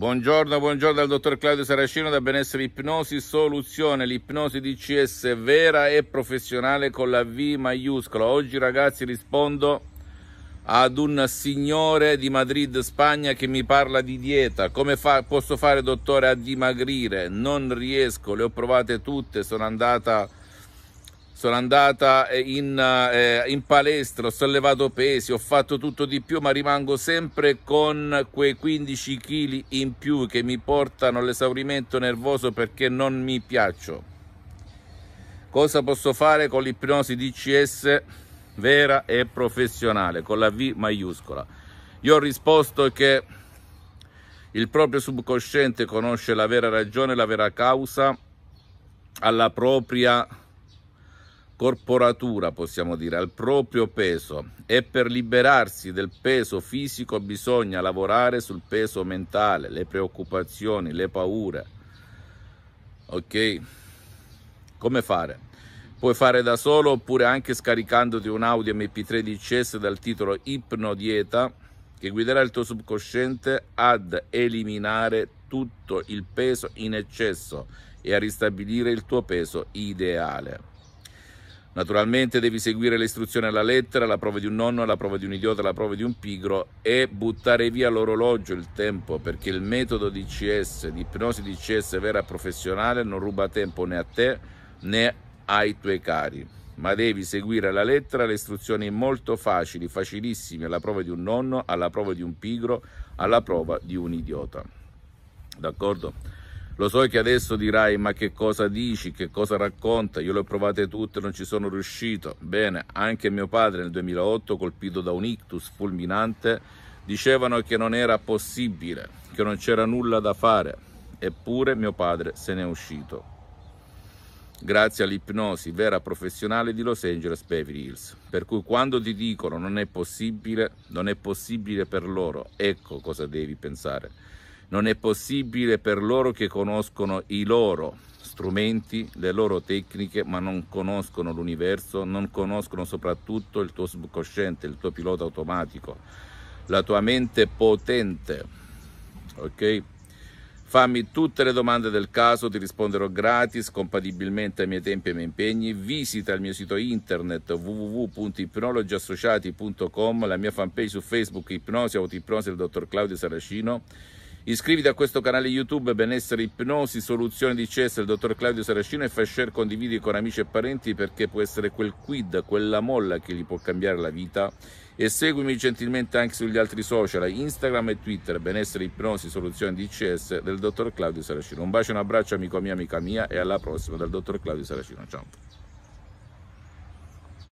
Buongiorno, buongiorno al dottor Claudio Saracino da Benessere Ipnosi Soluzione, l'ipnosi DCS vera e professionale con la V maiuscola. Oggi ragazzi rispondo ad un signore di Madrid, Spagna che mi parla di dieta. Come fa, posso fare dottore a dimagrire? Non riesco, le ho provate tutte, sono andata sono andata eh, in, eh, in, palestra, ho sollevato pesi, ho fatto tutto di più, ma rimango sempre con quei 15 kg in più che mi portano all'esaurimento nervoso perché non mi piaccio. Cosa posso fare con l'ipnosi DCS vera e professionale, con la V maiuscola? Io ho risposto che il proprio subconsciente conosce la vera ragione, la vera causa alla propria corporatura, possiamo dire, al proprio peso e per liberarsi del peso fisico bisogna lavorare sul peso mentale, le preoccupazioni, le paure. Ok? Come fare? Puoi fare da solo oppure anche scaricandoti un audio MP3 DCS dal titolo Ipno Dieta che guiderà il tuo subconsciente ad eliminare tutto il peso in eccesso e a ristabilire il tuo peso ideale. Naturalmente devi seguire le istruzioni alla lettera, la prova di un nonno, la prova di un idiota, la prova di un pigro e buttare via l'orologio, il tempo, perché il metodo di DCS, di ipnosi DCS vera professionale, non ruba tempo né a te né ai tuoi cari. Ma devi seguire alla lettera le istruzioni molto facili, facilissime, alla prova di un nonno, alla prova di un pigro, alla prova di un idiota. D'accordo? Lo so che adesso dirai, ma che cosa dici, che cosa racconta? Io le ho provate tutte, non ci sono riuscito. Bene, anche mio padre nel 2008, colpito da un ictus fulminante, dicevano che non era possibile, che non c'era nulla da fare. Eppure mio padre se n'è uscito grazie all'ipnosi vera professionale di Los Angeles Beverly Hills. Per cui quando ti dicono non è possibile, non è possibile per loro, ecco cosa devi pensare. Non è possibile per loro che conoscono i loro strumenti, le loro tecniche, ma non conoscono l'universo, non conoscono soprattutto il tuo subconsciente, il tuo pilota automatico, la tua mente potente. Ok? Fammi tutte le domande del caso, ti risponderò gratis, compatibilmente ai miei tempi e ai miei impegni. Visita il mio sito internet www.ipnologiassociati.com, la mia fanpage su Facebook Ipnosi, Autoipnosi del dottor Claudio Saracino Iscriviti a questo canale YouTube Benessere Ipnosi, Soluzioni di CS, il dottor Claudio Saracino e fai share, condividi con amici e parenti perché può essere quel quid, quella molla che gli può cambiare la vita. E seguimi gentilmente anche sugli altri social, Instagram e Twitter, Benessere Ipnosi, Soluzioni di CS del dottor Claudio Saracino. Un bacio e un abbraccio amico mio, amica mia e alla prossima dal dottor Claudio Saracino. Ciao.